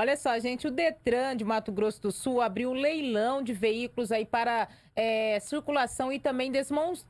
Olha só, gente, o Detran de Mato Grosso do Sul abriu leilão de veículos aí para é, circulação e também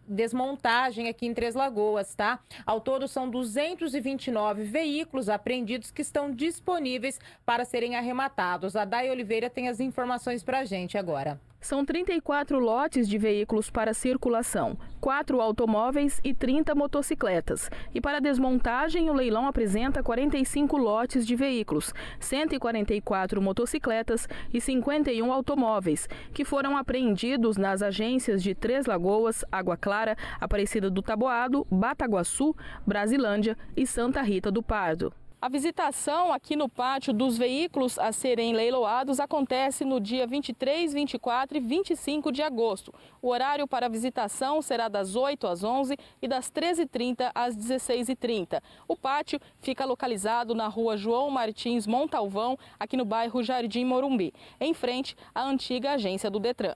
desmontagem aqui em Três Lagoas, tá? Ao todo são 229 veículos apreendidos que estão disponíveis para serem arrematados. A Day Oliveira tem as informações para a gente agora. São 34 lotes de veículos para circulação, 4 automóveis e 30 motocicletas. E para desmontagem, o leilão apresenta 45 lotes de veículos, 144 motocicletas e 51 automóveis, que foram apreendidos nas agências de Três Lagoas, Água Clara, Aparecida do Taboado, Bataguaçu, Brasilândia e Santa Rita do Pardo. A visitação aqui no pátio dos veículos a serem leiloados acontece no dia 23, 24 e 25 de agosto. O horário para a visitação será das 8 às 11 e das 13h30 às 16h30. O pátio fica localizado na rua João Martins Montalvão, aqui no bairro Jardim Morumbi, em frente à antiga agência do Detran.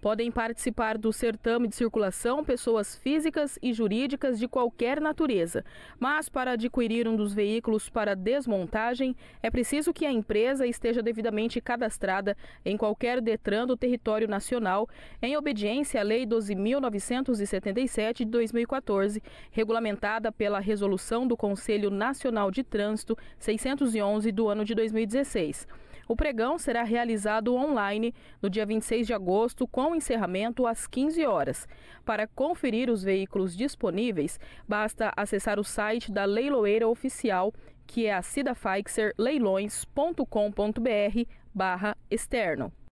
Podem participar do certame de circulação pessoas físicas e jurídicas de qualquer natureza, mas para adquirir um dos veículos para desmontagem, é preciso que a empresa esteja devidamente cadastrada em qualquer Detran do território nacional, em obediência à Lei 12.977 de 2014, regulamentada pela Resolução do Conselho Nacional de Trânsito 611 do ano de 2016. O pregão será realizado online no dia 26 de agosto, com encerramento às 15 horas. Para conferir os veículos disponíveis, basta acessar o site da leiloeira oficial, que é a cidafaixerleilões.com.br barra externo.